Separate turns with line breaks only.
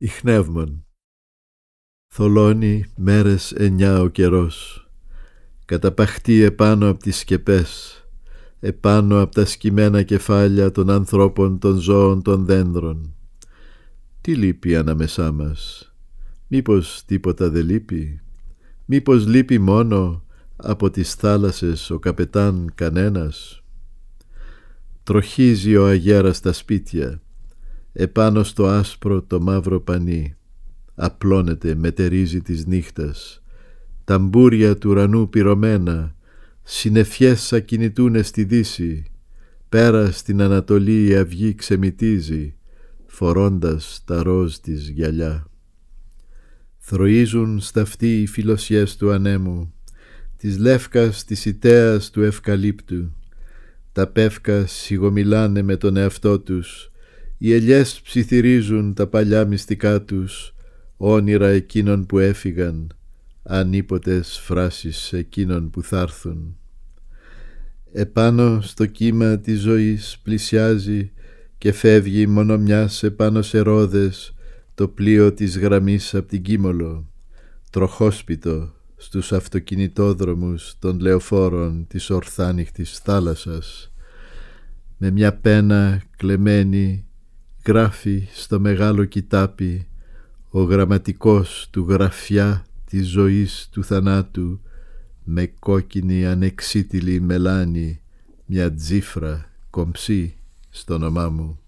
Ιχνεύμαν. Θολώνει μέρες εννιά ο καιρός. Καταπαχτεί επάνω από τις σκεπές, επάνω από τα σκυμμένα κεφάλια των ανθρώπων, των ζώων, των δέντρων. Τι λείπει ανάμεσά μας. Μήπως τίποτα δεν λείπει. Μήπως λείπει μόνο από τις θάλασσες ο καπετάν κανένας. Τροχίζει ο αγέρας τα σπίτια επάνω στο άσπρο το μαύρο πανί. Απλώνεται, μετερίζει της νύχτας. Ταμπούρια του ουρανού πυρωμένα, συνεφιές ακινητούνε στη δύση. Πέρα στην Ανατολή η αυγή ξεμητίζει, φορώντας τα ροζ της γυαλιά. Θροίζουν σταυτοί οι φιλοσιές του ανέμου, της λεύκας της ιτέας του ευκαλύπτου. Τα πεύκα σιγομιλάνε με τον εαυτό τους, οι ελιές ψιθυρίζουν τα παλιά μυστικά τους, όνειρα εκείνων που έφυγαν, ανίποτες φράσεις εκείνων που θα έρθουν. Επάνω στο κύμα της ζωής πλησιάζει και φεύγει μόνο μιας επάνω σε ρόδες το πλοίο της γραμμής απ' την Κίμολο, τροχόσπιτο στους αυτοκινητόδρομους των λεωφόρων της ορθάνυχτης θάλασσας, με μια πένα κλεμμένη γράφει στο μεγάλο κοιτάπι ο γραμματικός του γραφιά της ζωής του θανάτου με κόκκινη ανεξίτηλη μελάνη μια τζίφρα κομψή στο όνομά μου.